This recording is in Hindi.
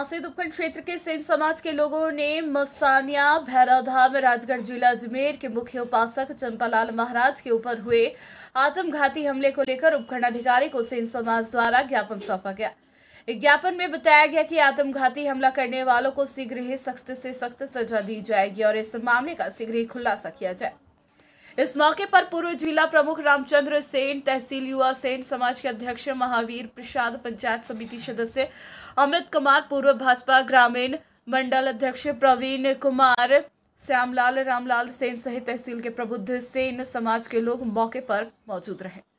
आसिद उपखंड क्षेत्र के सेन समाज के लोगों ने मसानिया भैरवधाम राजगढ़ जिला अजमेर के मुख्य उपासक चंपालाल महाराज के ऊपर हुए आत्मघाती हमले को लेकर उपखंड अधिकारी को सेन समाज द्वारा ज्ञापन सौंपा गया ज्ञापन में बताया गया कि आत्मघाती हमला करने वालों को शीघ्र ही सख्त से सख्त सजा दी जाएगी और इस मामले का शीघ्र ही खुलासा किया जाए इस मौके पर पूर्व जिला प्रमुख रामचंद्र सेन तहसील युवा सेन समाज के अध्यक्ष महावीर प्रसाद पंचायत समिति सदस्य अमित कुमार पूर्व भाजपा ग्रामीण मंडल अध्यक्ष प्रवीण कुमार श्यामलाल रामलाल सेन सहित तहसील के प्रबुद्ध सेन समाज के लोग मौके पर मौजूद रहे